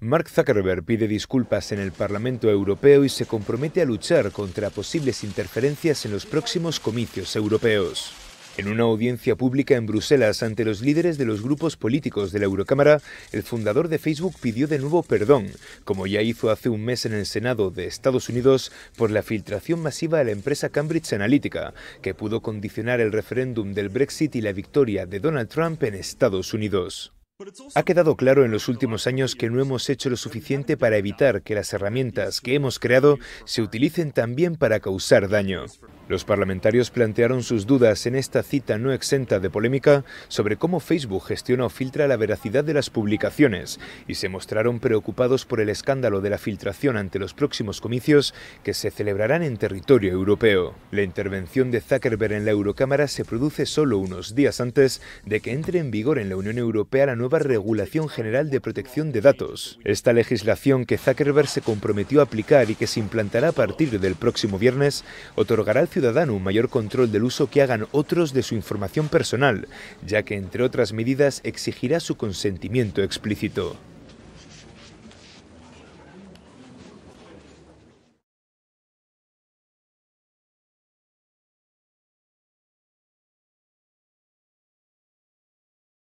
Mark Zuckerberg pide disculpas en el Parlamento Europeo y se compromete a luchar contra posibles interferencias en los próximos comicios europeos. En una audiencia pública en Bruselas ante los líderes de los grupos políticos de la Eurocámara, el fundador de Facebook pidió de nuevo perdón, como ya hizo hace un mes en el Senado de Estados Unidos por la filtración masiva a la empresa Cambridge Analytica, que pudo condicionar el referéndum del Brexit y la victoria de Donald Trump en Estados Unidos. Ha quedado claro en los últimos años que no hemos hecho lo suficiente para evitar que las herramientas que hemos creado se utilicen también para causar daño. Los parlamentarios plantearon sus dudas en esta cita no exenta de polémica sobre cómo Facebook gestiona o filtra la veracidad de las publicaciones y se mostraron preocupados por el escándalo de la filtración ante los próximos comicios que se celebrarán en territorio europeo. La intervención de Zuckerberg en la Eurocámara se produce solo unos días antes de que entre en vigor en la Unión Europea la nueva Regulación General de Protección de Datos. Esta legislación que Zuckerberg se comprometió a aplicar y que se implantará a partir del próximo viernes otorgará al ciudadano un mayor control del uso que hagan otros de su información personal, ya que entre otras medidas exigirá su consentimiento explícito.